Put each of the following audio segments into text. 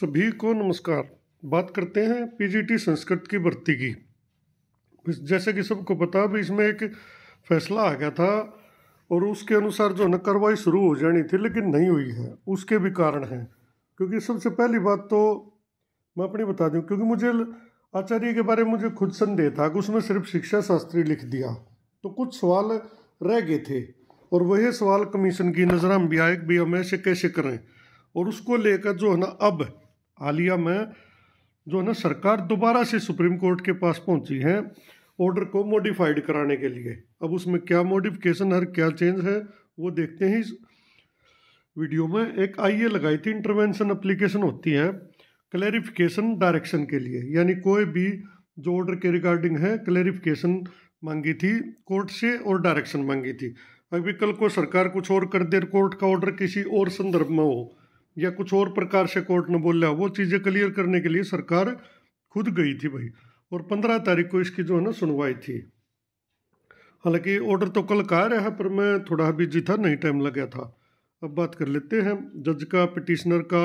सभी को नमस्कार बात करते हैं पीजीटी संस्कृत की भर्ती की जैसे कि सबको पता भी इसमें एक फैसला आ गया था और उसके अनुसार जो है ना कार्रवाई शुरू हो जानी थी लेकिन नहीं हुई है उसके भी कारण हैं क्योंकि सबसे पहली बात तो मैं अपनी बता दूँ क्योंकि मुझे आचार्य के बारे में मुझे खुद संदेह था कि उसमें सिर्फ शिक्षा शास्त्री लिख दिया तो कुछ सवाल रह गए थे और वही सवाल कमीशन की नजर हम भी आए भी हम ऐसे कैसे करें और उसको लेकर जो है ना अब हालिया में जो है ना सरकार दोबारा से सुप्रीम कोर्ट के पास पहुंची है ऑर्डर को मॉडिफाइड कराने के लिए अब उसमें क्या मॉडिफिकेशन है क्या चेंज है वो देखते हैं इस वीडियो में एक आइए लगाई थी इंटरवेंशन अप्लीकेशन होती है क्लैरिफिकेशन डायरेक्शन के लिए यानी कोई भी जो ऑर्डर के रिगार्डिंग है क्लैरिफिकेशन मांगी थी कोर्ट से और डायरेक्शन मांगी थी अभी कल को सरकार कुछ और कर दे कोर्ट का ऑर्डर किसी और संदर्भ में हो या कुछ और प्रकार से कोर्ट ने बोला वो चीज़ें क्लियर करने के लिए सरकार खुद गई थी भाई और पंद्रह तारीख को इसकी जो है ना सुनवाई थी हालांकि ऑर्डर तो कल का आ रहा है पर मैं थोड़ा बिजी था नहीं टाइम लग गया था अब बात कर लेते हैं जज का पिटिशनर का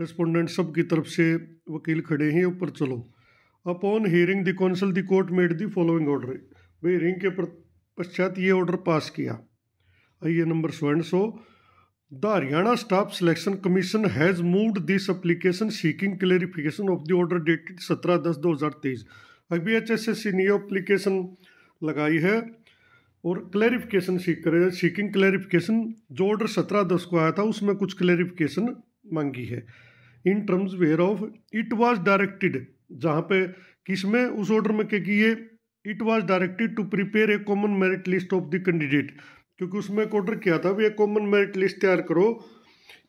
रेस्पोंडेंट सब की तरफ से वकील खड़े हैं ऊपर चलो upon hearing the counsel the court made the following order भाई हियरिंग के पश्चात ये ऑर्डर पास किया आइए नंबर स्वर्ण सौ The Haryana Staff Selection Commission has moved this application seeking clarification of the order dated 17-10-2023. अभी एच एस एस सी ने अप्लीकेशन लगाई है और क्लैरिफिकेशन सीख कर सीकिंग क्लैरिफिकेशन जो ऑर्डर सत्रह दस को आया था उसमें कुछ क्लैरिफिकेशन मांगी है in terms whereof it was directed जहाँ पे किस में उस ऑर्डर में क्या किए it was directed to prepare a common merit list of the candidate क्योंकि उसमें एक ऑर्डर किया था भी एक कॉमन मेरिट लिस्ट तैयार करो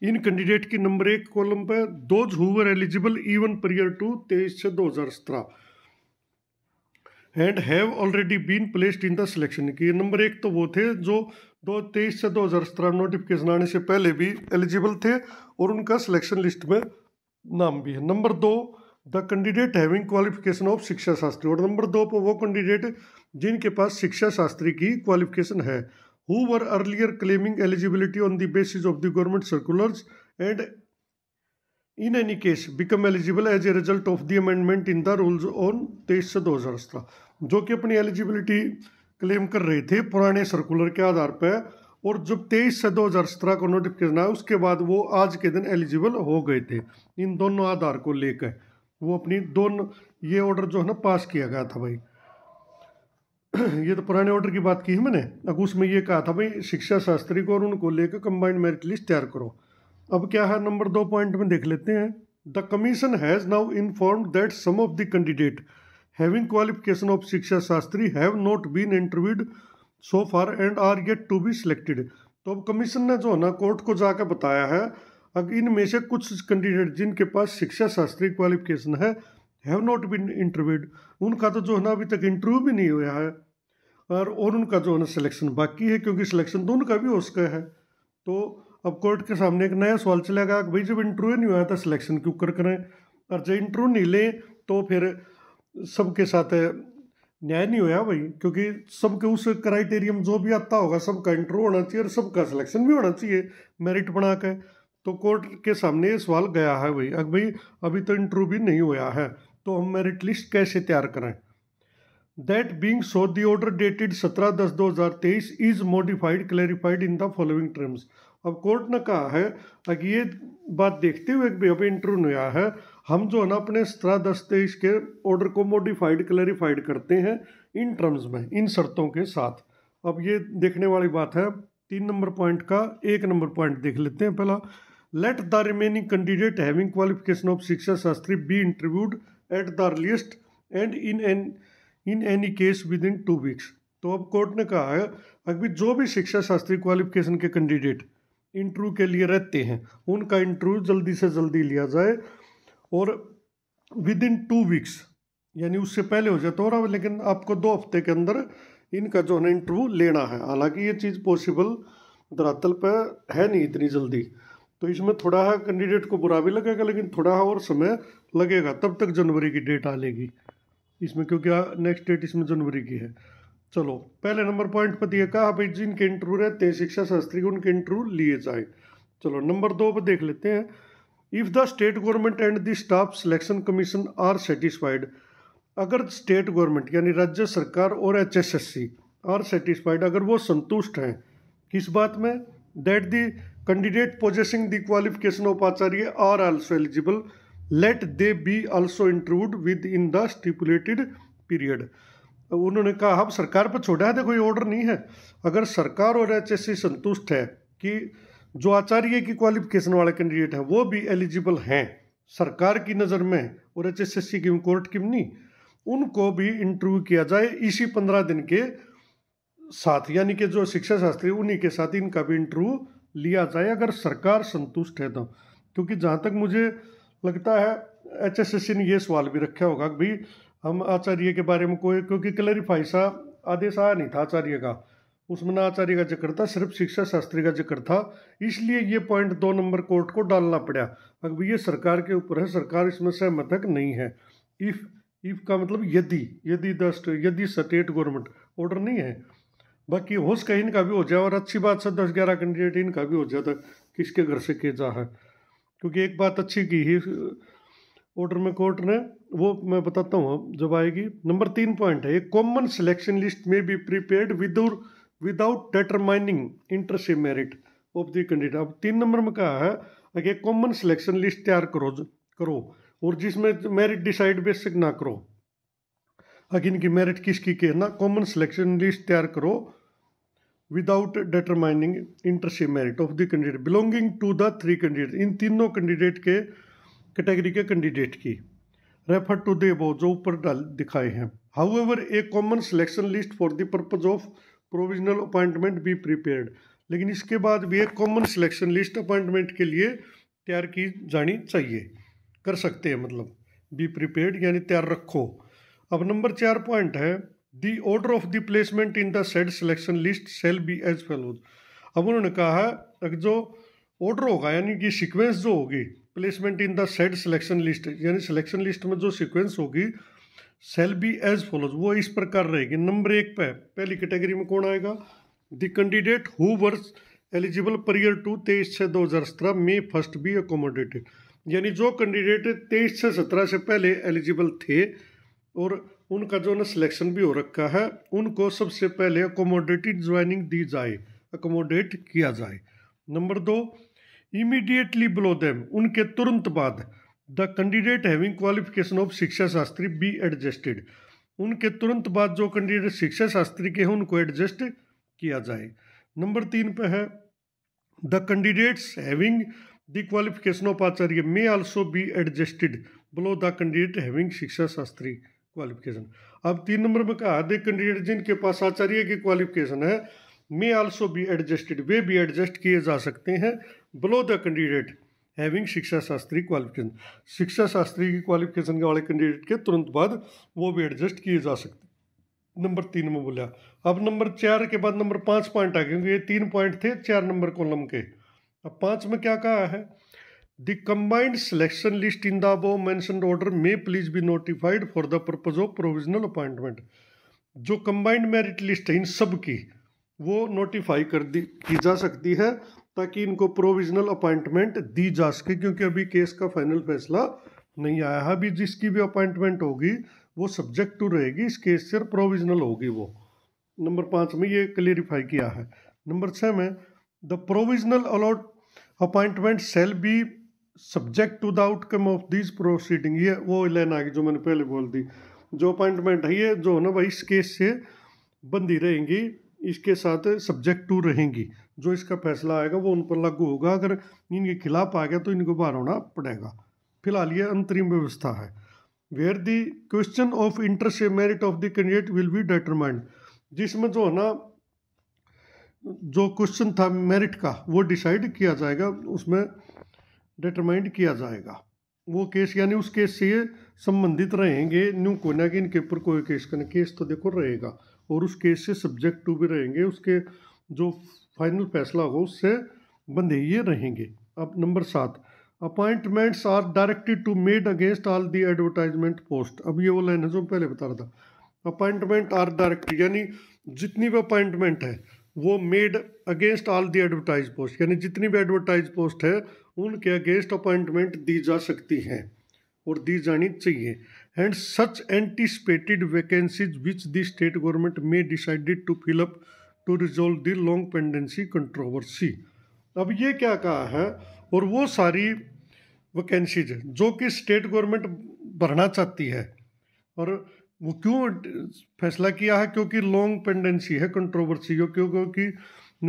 इन कैंडिडेट की नंबर एक कॉलम पे those whoever eligible even period two तेईस से दो हजार सत्रह and have already been placed in the selection की नंबर एक तो वो थे जो दो तेईस से दो हजार सत्रह नोटिफिकेशन आने से पहले भी एलिजिबल थे और उनका सिलेक्शन लिस्ट में नाम भी है नंबर दो the candidate having qualification of Shiksha Shastri और नंबर दो पर वो कैंडिडेट जिनके पास शिक्षा शास्त्री की क्वालिफिकेशन है who were earlier claiming eligibility on the basis of the government circulars and in any case become eligible as a result of the amendment in the rules on 23 से दो हज़ार सत्रह जो कि अपनी एलिजिबिलिटी क्लेम कर रहे थे पुराने सर्कुलर के और जब तेईस से दो हज़ार सत्रह को नोटिफिकेशन आया उसके बाद वो आज के दिन एलिजिबल हो गए थे इन दोनों आधार को लेकर वो अपनी दोनों ये ऑर्डर जो है ना पास किया गया था भाई ये तो पुराने ऑर्डर की बात की है मैंने अब उसमें ये कहा था भाई शिक्षा शास्त्री को और उनको लेकर कंबाइंड मेरिट लिस्ट तैयार करो अब क्या है नंबर दो पॉइंट में देख लेते हैं the commission has now inform that some of the candidate having qualification of Shiksha Shastri have not been interviewed so far and are yet to be selected तो अब कमीशन ने जो है ना कोर्ट को जाकर बताया है अब इनमें से कुछ कैंडिडेट जिनके पास शिक्षा शास्त्री क्वालिफिकेशन है हैव नॉट बिन इंटरव्यूड उनका तो जो है ना अभी तक इंटरव्यू भी नहीं हुआ है और और उनका जो है ना सिलेक्शन बाकी है क्योंकि सिलेक्शन तो उनका भी हो सका है तो अब कोर्ट के सामने एक नया सवाल चलेगा कि भाई जब इंटरव्यू नहीं हुआ था सिलेक्शन तो क्यों कर करें और जब इंटरव्यू नहीं लें तो फिर सबके साथ न्याय नहीं हुआ भाई क्योंकि सबके उस क्राइटेरियम जो भी आता होगा सबका इंटरव्यू होना चाहिए और सबका सिलेक्शन भी होना चाहिए मेरिट बना के तो कोर्ट के सामने ये सवाल गया है भाई अब भाई अभी तो इंटरव्यू भी नहीं हुआ है तो हम मेरिट लिस्ट कैसे तैयार करें that being so the order dated सत्रह दस दो हज़ार तेईस is modified clarified in the following terms अब कोर्ट ने कहा है कि ये बात देखते हुए भी अभी इंटरव्यू में आया है हम जो है ना अपने सत्रह दस तेईस के ऑर्डर को मॉडिफाइड क्लैरिफाइड करते हैं इन टर्म्स में इन शर्तों के साथ अब ये देखने वाली बात है तीन नंबर पॉइंट का एक नंबर पॉइंट देख लेते हैं पहला let the remaining candidate having qualification of Shiksha Shastri be interviewed at the earliest and in an in any case within two weeks तो अब कोर्ट ने कहा है अभी जो भी शिक्षा शास्त्री क्वालिफिकेशन के कैंडिडेट इंटरव्यू के लिए रहते हैं उनका इंटरव्यू जल्दी से जल्दी लिया जाए और विद इन टू वीक्स यानी उससे पहले हो जाता तो और रहा लेकिन आपको दो हफ्ते के अंदर इनका जो है इंटरव्यू लेना है हालांकि ये चीज़ पॉसिबल धरातल पर है नहीं इतनी जल्दी तो इसमें थोड़ा है कैंडिडेट को बुरा भी लगेगा लेकिन थोड़ा और समय लगेगा तब तक जनवरी की डेट आलेगी इसमें क्योंकि नेक्स्ट डेट इसमें जनवरी की है चलो पहले नंबर पॉइंट पर दिए कहा भाई जिनके इंटरव्यू रहते हैं शिक्षा शास्त्री उनके इंटरव्यू लिए जाए चलो नंबर दो पर देख लेते हैं if the state government and the staff selection commission are satisfied अगर स्टेट गवर्नमेंट यानी राज्य सरकार और H S S C are satisfied अगर वो संतुष्ट हैं किस बात में that the candidate possessing the qualification of Acharya are are eligible let they be be include within the stipulated period उन्होंने कहा अब सरकार पर छोड़ा है तो कोई ऑर्डर नहीं है अगर सरकार और एच संतुष्ट है कि जो आचार्य की क्वालिफिकेशन वाले कैंडिडेट हैं वो भी एलिजिबल हैं सरकार की नज़र में और एच एस एस सी की कोर्ट की नहीं उनको भी इंटरव्यू किया जाए इसी पंद्रह दिन के साथ यानी कि जो शिक्षा शास्त्री उन्हीं के साथ इनका भी इंटरव्यू लिया जाए अगर सरकार संतुष्ट है तो क्योंकि जहाँ तक मुझे लगता है एच एस एस सी ने ये सवाल भी रखा होगा भाई हम आचार्य के बारे में कोई क्योंकि क्लैरिफाई सा आदेश आया नहीं था आचार्य का उसमें ना आचार्य का जिक्र था सिर्फ शिक्षा शास्त्री का जिक्र था इसलिए ये पॉइंट दो नंबर कोर्ट को डालना पड़ा अगर भाई ये सरकार के ऊपर है सरकार इसमें सहमत है नहीं है इफ़ इफ़ का मतलब यदि यदि दस्ट यदि स्टेट गवर्नमेंट ऑर्डर नहीं है बाकी होश कहीं इनका भी हो जाए और अच्छी बात से दस ग्यारह कैंडिडेट इनका भी हो जाता किसके घर से किया है क्योंकि एक बात अच्छी की ही ऑर्डर में कोर्ट ने वो मैं बताता हूँ जब आएगी नंबर तीन पॉइंट है एक कॉमन सिलेक्शन लिस्ट में be prepared without without determining inter se merit of the candidate अब तीन नंबर में कहा है कि एक कॉमन सिलेक्शन लिस्ट तैयार करो करो और जिसमें मेरिट डिसाइड बेसिक ना करो अगर इनकी मेरिट किसकी के ना कॉमन सिलेक्शन लिस्ट तैयार करो without determining inter se merit of the candidate belonging to the three candidate इन तीनों कैंडिडेट के कैटेगरी के कैंडिडेट की रेफर टू दे जो ऊपर डाल दिखाए हैं however a common selection list for the purpose of provisional appointment be prepared लेकिन इसके बाद भी एक कॉमन सिलेक्शन लिस्ट अपॉइंटमेंट के लिए तैयार की जानी चाहिए कर सकते हैं मतलब बी प्रिपेयर्ड यानी तैयार रखो अब नंबर चार पॉइंट है the order of the placement in the said selection list shall be as follows अब उन्होंने कहा है जो ऑर्डर होगा यानी कि सीक्वेंस जो होगी placement in the said selection list यानी सिलेक्शन लिस्ट में जो सीक्वेंस होगी सेल बी एज फॉलोज वो इस प्रकार रहेगी नंबर एक पे पहली कैटेगरी में कौन आएगा the candidate who were eligible per year two तेईस से दो हज़ार सत्रह में फर्स्ट बी अकोमोडेटेड यानी जो कैंडिडेट तेईस से सत्रह से पहले एलिजिबल थे और उनका जो ना सिलेक्शन भी हो रखा है उनको सबसे पहले अकोमोडेटेड ज्वाइनिंग दी जाए अकोमोडेट किया जाए नंबर दो इमीडिएटली बिलो देम उनके तुरंत बाद the candidate having qualification of Shiksha Shastri be adjusted उनके तुरंत बाद जो कैंडिडेट शिक्षा शास्त्री के हैं उनको एडजस्ट किया जाए नंबर तीन पे है the candidates having the qualification of Acharya may also be adjusted below the candidate having Shiksha Shastri qualification अब तीन नंबर में कहा दे कैंडिडेट जिनके पास आचार्य की क्वालिफिकेशन है मे आल्सो बी एडजस्टेड वे भी एडजस्ट किए जा सकते हैं below the candidate having Shiksha Shastri qualification शिक्षा शास्त्री की क्वालिफिकेशन के वाले कैंडिडेट के तुरंत बाद वो भी एडजस्ट किए जा सकते नंबर तीन में बोलिया अब नंबर चार के बाद नंबर पाँच पॉइंट आ गए क्योंकि ये तीन पॉइंट थे चार नंबर कॉलम के अब पाँच में क्या कहा है The combined selection list in the above mentioned order may please be notified for the purpose of provisional appointment. जो combined merit list है इन सब की वो notify कर दी की जा सकती है ताकि इनको provisional appointment दी जा सके क्योंकि अभी केस का final फैसला नहीं आया है अभी जिसकी भी अपॉइंटमेंट होगी वो सब्जेक्ट टू रहेगी इस केस से प्रोविजनल होगी वो नंबर पाँच में ये क्लेरिफाई किया है नंबर छः में the provisional allot appointment shall be subject to the outcome of this proceeding ये वो लाइन आ गई जो मैंने पहले बोल दी जो अपॉइंटमेंट है ये जो है ना भाई इस केस से बंदी रहेंगी इसके साथ सब्जेक्ट टू रहेंगी जो इसका फैसला आएगा वो उन पर लागू होगा अगर इनके खिलाफ आ गया तो इनको बाहर होना पड़ेगा फिलहाल ये अंतरिम व्यवस्था है where the question of interest merit of the candidate will be determined जिसमें जो है ना जो क्वेश्चन था मेरिट का वो डिसाइड किया जाएगा उसमें डिटरमाइंड किया जाएगा वो केस यानी उस केस से ये संबंधित रहेंगे न्यू को ना कि इनके ऊपर कोई केस करना केस तो देखो रहेगा और उस केस से सब्जेक्ट टू भी रहेंगे उसके जो फाइनल फैसला हो उससे बंधे ये रहेंगे अब नंबर सात appointments are directed to made against all the advertisement post अब ये वो लाइन है जो पहले बता रहा था अपॉइंटमेंट आर डायरेक्ट यानी जितनी भी अपॉइंटमेंट है वो made against all the advertise post यानी जितनी भी एडवर्टाइज पोस्ट है उनके अगेंस्ट अपॉइंटमेंट दी जा सकती हैं और दी जानी चाहिए and such anticipated vacancies which the state government may decided to fill up to resolve the long pendency controversy अब ये क्या कहा है और वो सारी वैकेंसीज जो कि स्टेट गवर्नमेंट भरना चाहती है और वो क्यों फैसला किया है क्योंकि लॉन्ग पेंडेंसी है कंट्रोवर्सी क्योंकि क्योंकि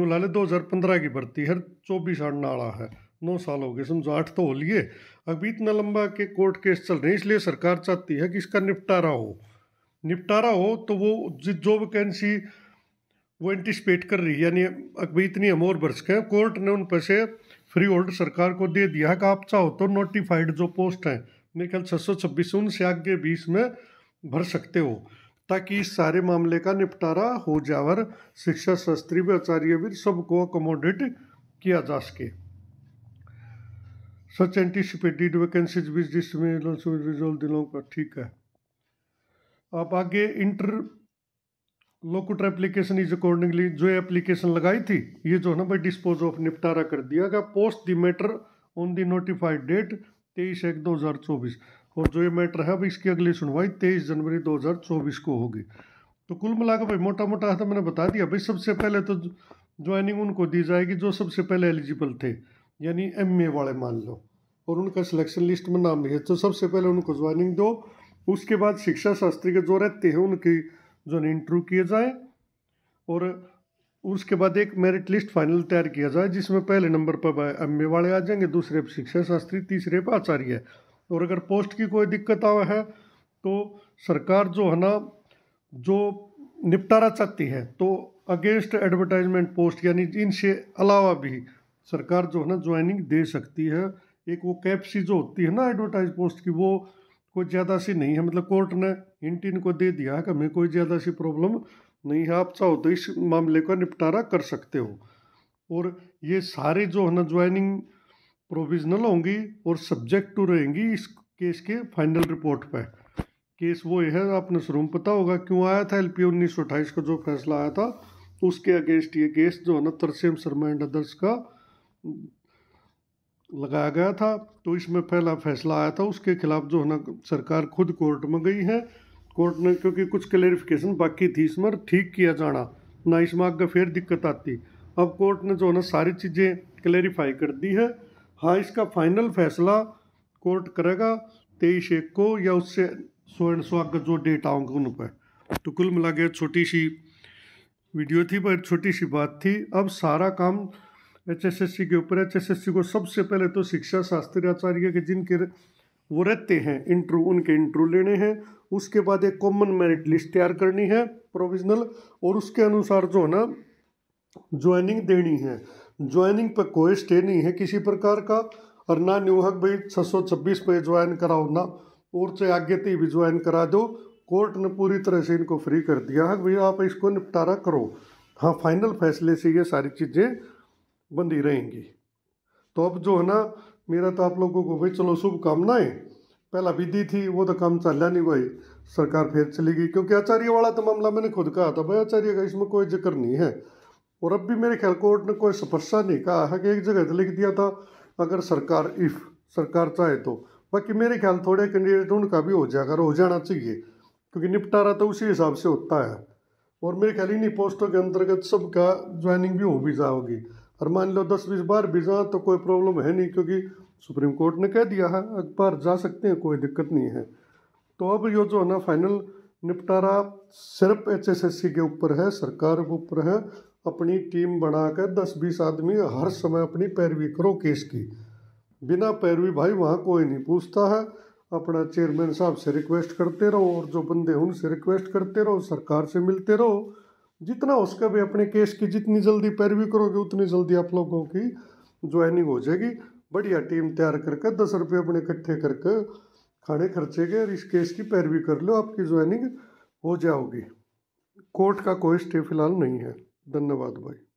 हज़ार 2015 की भर्ती है चौबीस आठ नाला है नौ साल हो गए समझो आठ तो हो लिए अभी इतना लंबा के कोर्ट केस चल रहे हैं इसलिए सरकार चाहती है कि इसका निपटारा हो निपटारा हो तो वो जो वैकेंसी वो एंटिसपेट कर रही है यानी अभी इतनी हम और भर सकें कोर्ट ने उन पैसे फ्री होल्ड सरकार को दे दिया कि आप चाहो तो नोटिफाइड जो पोस्ट हैं मेरे ख्याल छः सौ छब्बीस उनसे आगे बीस में भर सकते हो ताकि इस सारे मामले का निपटारा हो जावर शिक्षा शास्त्री व आचार्य भी सबको अकोमोडेट किया जा सके such anticipated vacancies which this may resolve दिलों का ठीक है आप आगे interlocutory application is accordingly जो एप्लीकेशन लगाई थी ये जो है ना भाई डिस्पोज ऑफ निपटारा कर दिया गया post the matter on the notified date तेईस एक दो हज़ार चौबीस और जो ये मैटर है अब इसकी अगली सुनवाई तेईस जनवरी दो हज़ार चौबीस को होगी तो कुल मिलाकर भाई मोटा मोटा तो मैंने बता दिया भाई सबसे पहले तो ज्वाइनिंग उनको दी जाएगी जो सबसे पहले एलिजिबल थे यानी एम वाले मान लो और उनका सिलेक्शन लिस्ट में नाम है तो सबसे पहले उनको ज्वाइनिंग दो उसके बाद शिक्षा शास्त्री के जो रहते हैं उनकी जो इंटरव्यू किए जाए और उसके बाद एक मेरिट लिस्ट फाइनल तैयार किया जाए जिसमें पहले नंबर पर एम वाले आ जाएंगे दूसरे पर शिक्षा शास्त्री तीसरे पर आचार्य और अगर पोस्ट की कोई दिक्कत आवे है तो सरकार जो है ना जो निपटारा चाहती है तो अगेंस्ट एडवर्टाइजमेंट पोस्ट यानी इनसे अलावा भी सरकार जो है ना ज्वाइनिंग दे सकती है एक वो कैप सी जो होती है ना एडवर्टाइज पोस्ट की वो कोई ज़्यादा सी नहीं है मतलब कोर्ट ने हिंट इनको दे दिया है कि हमें कोई ज़्यादा सी प्रॉब्लम नहीं है आप चाहो तो इस मामले का निपटारा कर सकते हो और ये सारे जो है ना ज्वाइनिंग प्रोविजनल होंगी और सब्जेक्ट टू रहेंगी इस केस के फाइनल रिपोर्ट पर केस वो है आपने शुरू में पता होगा क्यों आया था एल पी उन्नीस सौ अट्ठाईस का जो फैसला आया था उसके अगेंस्ट ये केस जो है ना तरसेम शर्मा एंड अदर्स का लगाया गया था तो इसमें पहला फैसला आया था उसके खिलाफ जो है ना सरकार खुद कोर्ट में गई है कोर्ट ने क्योंकि कुछ क्लेरिफिकेशन बाकी थी इसमें ठीक किया जाना ना इसमें आगे फिर दिक्कत आती अब कोर्ट ने जो है ना सारी चीज़ें क्लेरिफाई कर दी है हाँ इसका फाइनल फैसला कोर्ट करेगा तेईस एक को या उससे स्वर्ण स्वागत जो डेट आऊँगा उन पर तो कुल मिला छोटी सी वीडियो थी पर छोटी सी बात थी अब सारा काम एच एस एस सी के ऊपर एच एस एस सी को सबसे पहले तो शिक्षा शास्त्री आचार्य के जिनके वो रहते हैं इंटरव्यू उनके इंटरव्यू लेने हैं उसके बाद एक कॉमन मेरिट लिस्ट तैयार करनी है प्रोविजनल और उसके अनुसार जो है ना ज्वाइनिंग देनी है ज्वाइनिंग पर कोई स्टे नहीं है किसी प्रकार का और ना न्यूहक भाई छः सौ छब्बीस पे ज्वाइन कराओ ना और चाहे आगे ते भी ज्वाइन करा दो कोर्ट ने पूरी तरह से इनको फ्री कर दिया है भैया आप इसको निपटारा करो हाँ फाइनल फैसले से ये सारी चीज़ें बंदी रहेंगी तो अब जो है ना मेरा तो आप लोगों को भाई चलो शुभकामनाएं पहला विधि थी वो तो काम चल नहीं भाई सरकार फिर चली गई क्योंकि आचार्य वाला तो मामला मैंने खुद कहा था भाई आचार्य का इसमें कोई जिक्र नहीं है और अब भी मेरे ख्याल कोर्ट ने कोई स्पर्शा नहीं कहा है कि एक जगह लिख दिया था अगर सरकार इफ़ सरकार चाहे तो बाकी मेरे ख्याल थोड़े कैंडिडेट उनका भी हो जाए अगर हो जाना चाहिए क्योंकि निपटारा तो उसी हिसाब से होता है और मेरे ख्याल इन्हीं पोस्टों के अंतर्गत सबका ज्वाइनिंग भी हो भी जाओगी और मान लो दस बीस बार भी जाएँ तो कोई प्रॉब्लम है नहीं क्योंकि सुप्रीम कोर्ट ने कह दिया है अखबार जा सकते हैं कोई दिक्कत नहीं है तो अब यो जो है ना फाइनल निपटारा सिर्फ सी के ऊपर है सरकार के ऊपर है अपनी टीम बनाकर दस बीस आदमी हर समय अपनी पैरवी करो केस की बिना पैरवी भाई वहाँ कोई नहीं पूछता है अपना चेयरमैन साहब से रिक्वेस्ट करते रहो और जो बंदे उनसे रिक्वेस्ट करते रहो सरकार से मिलते रहो जितना हो सके भाई अपने केस की जितनी जल्दी पैरवी करोगे उतनी जल्दी आप लोगों की ज्वाइनिंग हो जाएगी बढ़िया टीम तैयार करके दस रुपये अपने इकट्ठे करके खाने खर्चे के और इस केस की पैरवी कर लो आपकी ज्वाइनिंग हो जाओगी कोर्ट का कोई स्टे फिलहाल नहीं है धन्यवाद भाई